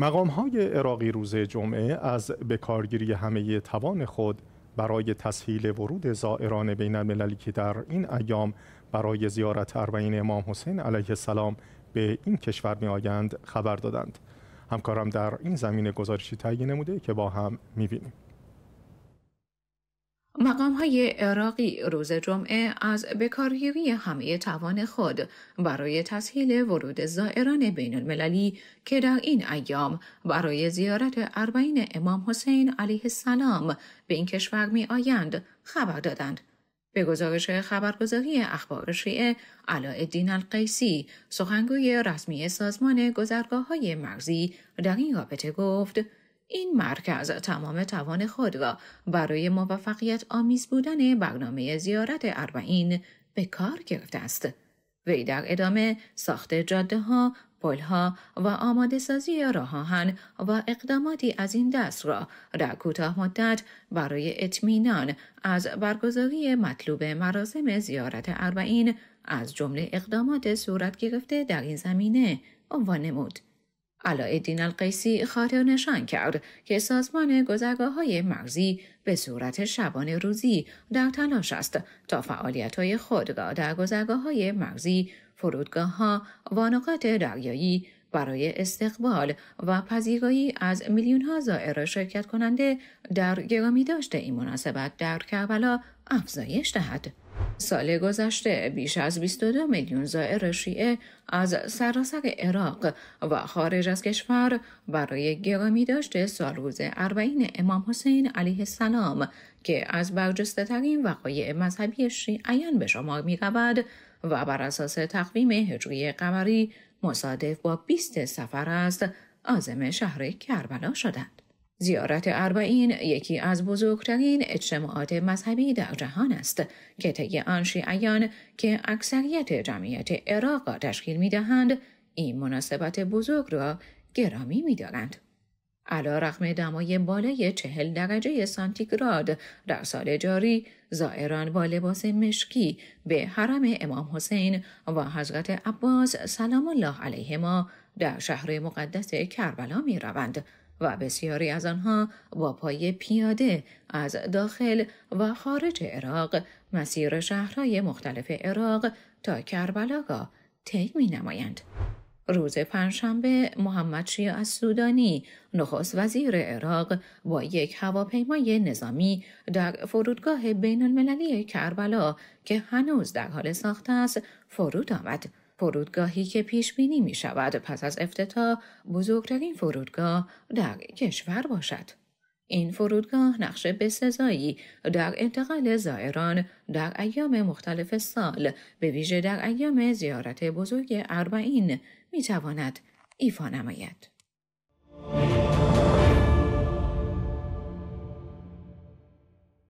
مقام های عراقی روز جمعه از بکارگیری همه توان خود برای تسهیل ورود زائران بین المللی که در این ایام برای زیارت اربعین امام حسین علیه السلام به این کشور می خبر دادند. همکارم در این زمینه گزارشی تهیه نموده که با هم می بینیم. مقام های عراقی روز جمعه از بکارگیری همه توان خود برای تسهیل ورود زائران بین المللی که در این ایام برای زیارت اربعین امام حسین علیه السلام به این کشور می آیند خبر دادند. به گزارش خبرگزاری اخبار شیعه علاءالدین القیسی سخنگوی رسمی سازمان گذرگاه های مرزی در این رابطه گفت این مرکز تمام توان خود را برای موفقیت آمیز بودن برنامه زیارت اربعین به کار گرفته است. وی در ادامه ساخت جاده ها، پل ها و آماده سازی راهان و اقداماتی از این دست را در کوتاه مدت برای اطمینان از برگزاری مطلوب مراسم زیارت اربعین از جمله اقدامات صورت گرفته در این زمینه عنوان نمود. علایدین القیسی خاطر نشان کرد که سازمان گذرگاه های مغزی به صورت شبانه روزی در تلاش است تا فعالیت های خود را در گذرگاه های مغزی، فرودگاه ها و نقاط دریایی برای استقبال و پذیرایی از میلیون ها زائر شرکت کننده در گرامی داشته این مناسبت در کربلا افزایش دهد. سال گذشته بیش از 22 میلیون زائر شیعه از سراسر عراق و خارج از کشور برای گرامی داشته سالروز اربعین امام حسین علیه السلام که از برجسته ترین وقایع مذهبی شیعیان به شما می و بر اساس تقویم هجری قمری مصادف با 20 سفر است عازم شهر کربلا شدند. زیارت اربعین یکی از بزرگترین اجتماعات مذهبی در جهان است که طی آن شیعیان که اکثریت جمعیت عراق را تشکیل میدهند این مناسبت بزرگ را گرامی میدارند علا رقم دمای بالای چهل درجه سانتیگراد در سال جاری زائران با لباس مشکی به حرم امام حسین و حضرت عباس سلام الله علیهما در شهر مقدس کربلا می روند و بسیاری از آنها با پای پیاده از داخل و خارج عراق مسیر شهرهای مختلف عراق تا را طی می نمایند. روز پنجشنبه محمد شیعه از سودانی نخست وزیر عراق با یک هواپیمای نظامی در فرودگاه بین المللی کربلا که هنوز در حال ساخت است فرود آمد فرودگاهی که پیش بینی می شود پس از افتتاح بزرگترین فرودگاه در کشور باشد. این فرودگاه نقش بسزایی در انتقال زائران در ایام مختلف سال به ویژه در ایام زیارت بزرگ اربعین می تواند ایفا نماید.